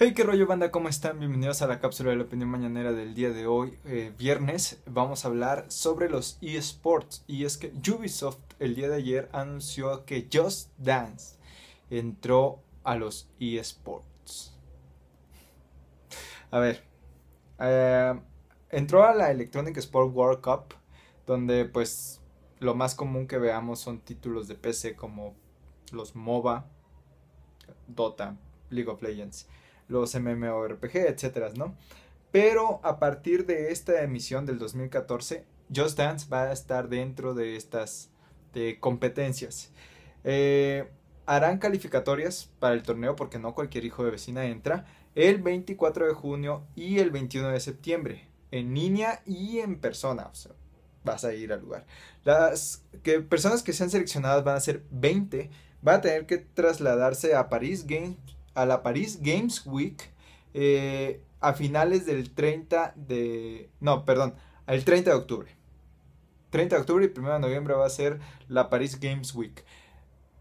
Hey, qué rollo banda, ¿cómo están? Bienvenidos a la cápsula de la opinión mañanera del día de hoy, eh, viernes. Vamos a hablar sobre los eSports. Y es que Ubisoft el día de ayer anunció que Just Dance entró a los eSports. A ver, eh, entró a la Electronic Sport World Cup, donde pues lo más común que veamos son títulos de PC como los MOBA, Dota, League of Legends los MMORPG, etcétera, ¿no? Pero a partir de esta emisión del 2014, Just Dance va a estar dentro de estas competencias. Eh, harán calificatorias para el torneo porque no cualquier hijo de vecina entra el 24 de junio y el 21 de septiembre en línea y en persona. O sea, vas a ir al lugar. Las personas que sean seleccionadas van a ser 20. Van a tener que trasladarse a París. Games a la Paris Games Week eh, a finales del 30 de... No, perdón, El 30 de octubre. 30 de octubre y 1 de noviembre va a ser la Paris Games Week.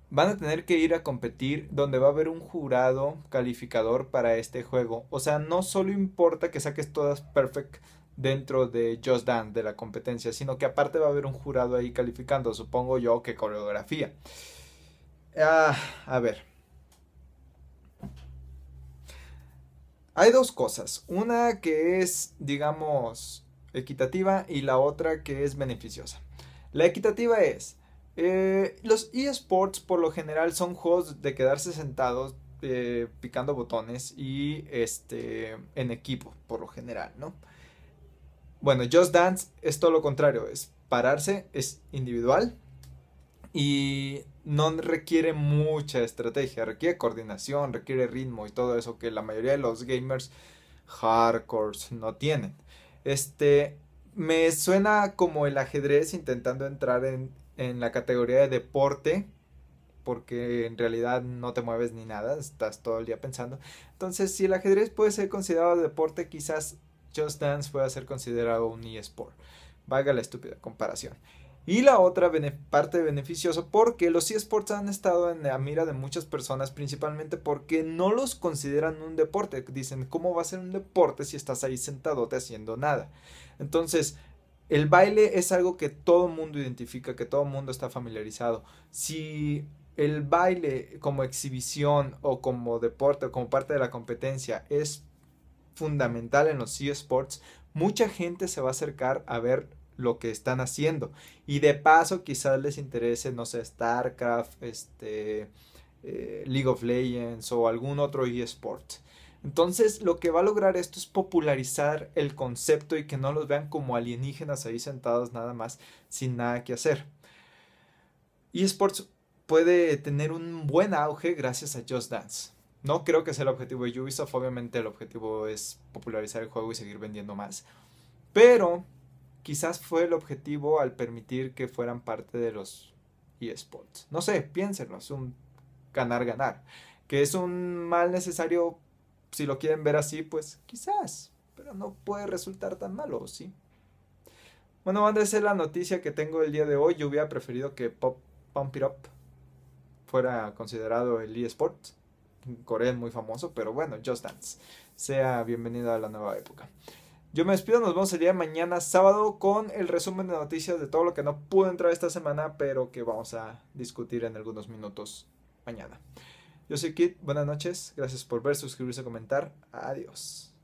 Van a tener que ir a competir donde va a haber un jurado calificador para este juego. O sea, no solo importa que saques todas perfect dentro de Just Dance, de la competencia, sino que aparte va a haber un jurado ahí calificando, supongo yo que coreografía. Ah, a ver, Hay dos cosas, una que es, digamos, equitativa y la otra que es beneficiosa. La equitativa es, eh, los eSports por lo general son juegos de quedarse sentados eh, picando botones y este en equipo por lo general, ¿no? Bueno, Just Dance es todo lo contrario, es pararse, es individual y no requiere mucha estrategia, requiere coordinación, requiere ritmo y todo eso que la mayoría de los gamers hardcores no tienen. Este me suena como el ajedrez intentando entrar en, en la categoría de deporte porque en realidad no te mueves ni nada, estás todo el día pensando. Entonces, si el ajedrez puede ser considerado deporte, quizás Just Dance pueda ser considerado un eSport. Valga la estúpida comparación. Y la otra parte beneficiosa porque los eSports han estado en la mira de muchas personas, principalmente porque no los consideran un deporte. Dicen, ¿cómo va a ser un deporte si estás ahí sentadote haciendo nada? Entonces, el baile es algo que todo mundo identifica, que todo mundo está familiarizado. Si el baile como exhibición o como deporte o como parte de la competencia es fundamental en los eSports, mucha gente se va a acercar a ver lo que están haciendo. Y de paso, quizás les interese, no sé, StarCraft, este, eh, League of Legends o algún otro eSport. Entonces, lo que va a lograr esto es popularizar el concepto y que no los vean como alienígenas ahí sentados nada más sin nada que hacer. eSports puede tener un buen auge gracias a Just Dance. No creo que sea el objetivo de Ubisoft, obviamente el objetivo es popularizar el juego y seguir vendiendo más. Pero quizás fue el objetivo al permitir que fueran parte de los eSports. No sé, piénsenlo, es un ganar-ganar. Que es un mal necesario, si lo quieren ver así, pues quizás, pero no puede resultar tan malo, ¿sí? Bueno, van a ser la noticia que tengo el día de hoy. Yo hubiera preferido que Pop Pump It Up fuera considerado el eSport. Corea es muy famoso, pero bueno, Just Dance. Sea bienvenido a la nueva época. Yo me despido, nos vemos el día mañana sábado con el resumen de noticias de todo lo que no pudo entrar esta semana, pero que vamos a discutir en algunos minutos mañana. Yo soy Kit, buenas noches, gracias por ver, suscribirse, comentar, adiós.